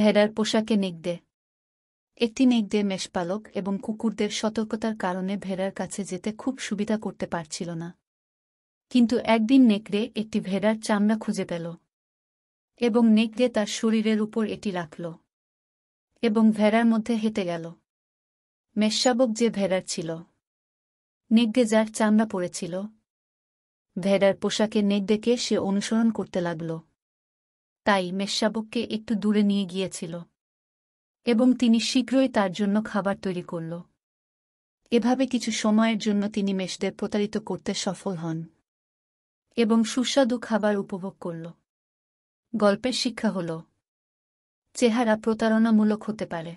ভেড়ার পোশাকে নেকদে একটি নেকদে মেষপালক এবং কুকুরদের সতর্কতার কারণে ভেড়ার কাছে যেতে খুব সুবিধা করতে পারছিল না কিন্তু একদিন নেকড়ে একটি ভেড়ার চামড়া খুঁজে পেল এবং নেকড়ে তার শরীরের উপর এটি রাখল এবং ভেড়ার মধ্যে হেঁটে গেল মেষশাবক যে ভেড়ার ছিল নেকড়ে যার চামড়া পড়েছিল ভেড়ার পোশাকে নেকড়েকে সে অনুসরণ করতে লাগল তাই মেষশাবককে একটু দূরে নিয়ে গিয়েছিল এবং তিনি শীঘ্রই তার জন্য খাবার তৈরি করল এভাবে কিছু সময়ের জন্য তিনি মেষদের প্রতারিত করতে সফল হন এবং সুস্বাদু খাবার উপভোগ করল গল্পের শিক্ষা হল চেহারা প্রতারণামূলক হতে পারে